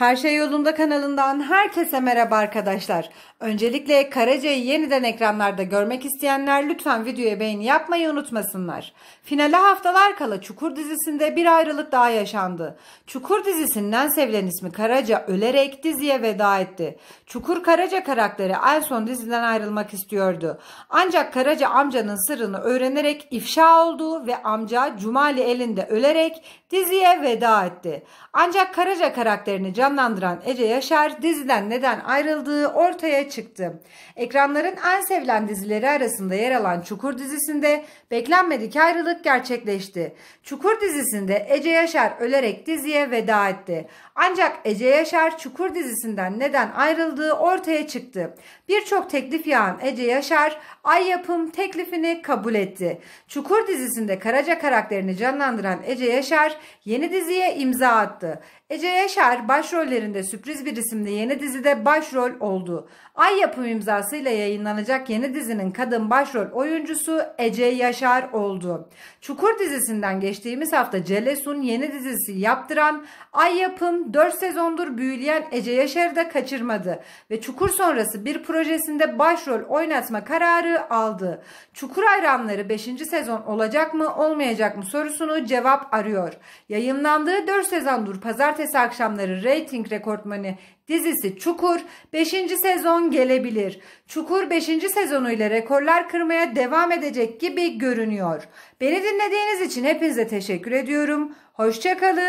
Her Şey Yolunda kanalından herkese merhaba arkadaşlar. Öncelikle Karaca'yı yeniden ekranlarda görmek isteyenler lütfen videoya beğeni yapmayı unutmasınlar. Finale haftalar kala Çukur dizisinde bir ayrılık daha yaşandı. Çukur dizisinden sevilen ismi Karaca ölerek diziye veda etti. Çukur Karaca karakteri en son diziden ayrılmak istiyordu. Ancak Karaca amcanın sırrını öğrenerek ifşa oldu ve amca Cumali elinde ölerek diziye veda etti. Ancak Karaca karakterini can canlandıran Ece Yaşar diziden neden ayrıldığı ortaya çıktı. Ekranların en sevilen dizileri arasında yer alan Çukur dizisinde beklenmedik ayrılık gerçekleşti. Çukur dizisinde Ece Yaşar ölerek diziye veda etti. Ancak Ece Yaşar Çukur dizisinden neden ayrıldığı ortaya çıktı. Birçok teklif yağan Ece Yaşar Ay Yapım teklifini kabul etti. Çukur dizisinde Karaca karakterini canlandıran Ece Yaşar yeni diziye imza attı. Ece Yaşar başrol başrollerinde sürpriz bir isimli yeni dizide başrol oldu. Ay yapım imzasıyla yayınlanacak yeni dizinin kadın başrol oyuncusu Ece Yaşar oldu. Çukur dizisinden geçtiğimiz hafta Celes'un yeni dizisi yaptıran Ay yapım 4 sezondur büyüleyen Ece Yaşar'ı da kaçırmadı ve Çukur sonrası bir projesinde başrol oynatma kararı aldı. Çukur hayranları 5. sezon olacak mı olmayacak mı sorusunu cevap arıyor. Yayınlandığı 4 sezondur pazartesi akşamları Rey Dating Rekortmeni dizisi Çukur 5. sezon gelebilir. Çukur 5. sezonuyla rekorlar kırmaya devam edecek gibi görünüyor. Beni dinlediğiniz için hepinize teşekkür ediyorum. Hoşçakalın.